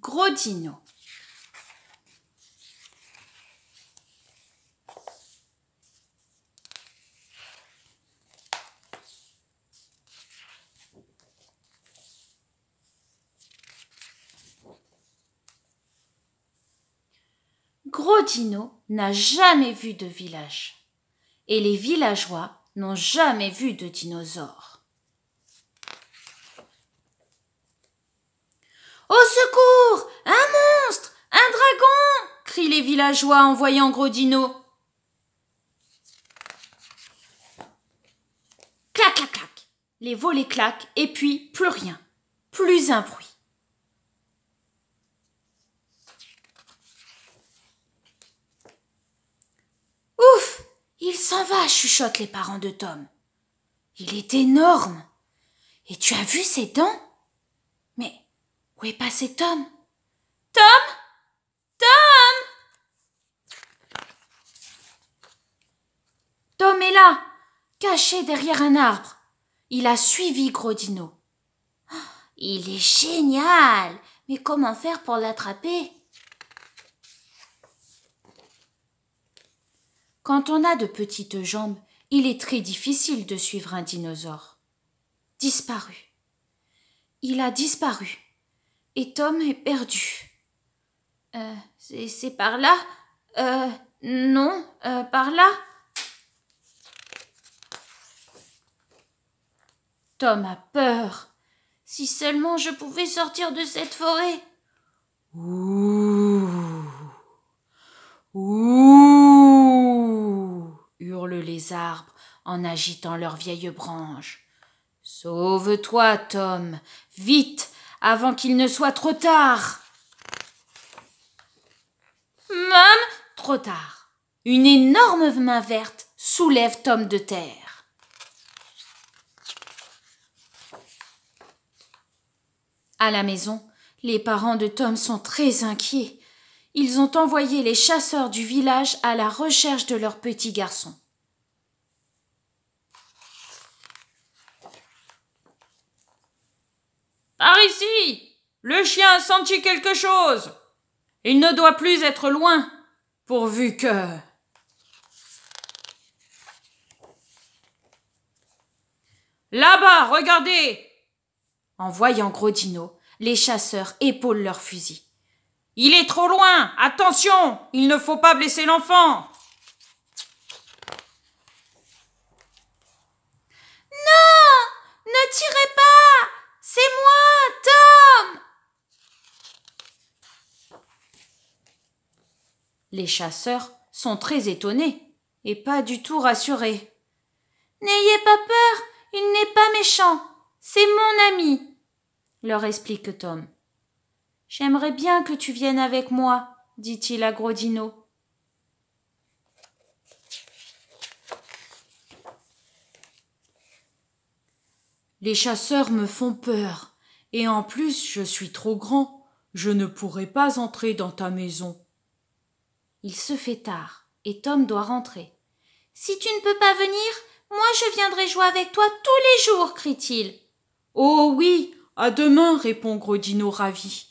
Grodino. Grodino n'a jamais vu de village et les villageois n'ont jamais vu de dinosaures. Au secours villageois en voyant Grodino. Clac, clac, clac. Les volets claquent et puis plus rien. Plus un bruit. Ouf Il s'en va, chuchote les parents de Tom. Il est énorme. Et tu as vu ses dents Mais où est passé Tom caché derrière un arbre. Il a suivi Grodino. Oh, il est génial. Mais comment faire pour l'attraper Quand on a de petites jambes, il est très difficile de suivre un dinosaure. Disparu. Il a disparu. Et Tom est perdu. Euh, c'est par là euh, non, euh, par là Tom a peur. Si seulement je pouvais sortir de cette forêt. Ouh. Ouh. hurlent les arbres en agitant leurs vieilles branches. Sauve-toi, Tom, vite, avant qu'il ne soit trop tard. Même trop tard. Une énorme main verte soulève Tom de terre. À la maison, les parents de Tom sont très inquiets. Ils ont envoyé les chasseurs du village à la recherche de leur petit garçon. Par ici Le chien a senti quelque chose Il ne doit plus être loin, pourvu que. Là-bas, regardez en voyant Grodino, les chasseurs épaulent leurs fusils. Il est trop loin Attention Il ne faut pas blesser l'enfant Non Ne tirez pas C'est moi, Tom Les chasseurs sont très étonnés et pas du tout rassurés. N'ayez pas peur, il n'est pas méchant. C'est mon ami, leur explique Tom. J'aimerais bien que tu viennes avec moi, dit-il à Grodino. Les chasseurs me font peur, et en plus je suis trop grand, je ne pourrai pas entrer dans ta maison. Il se fait tard, et Tom doit rentrer. Si tu ne peux pas venir, moi je viendrai jouer avec toi tous les jours, crie-t-il. Oh oui, à demain, répond Grodino ravi.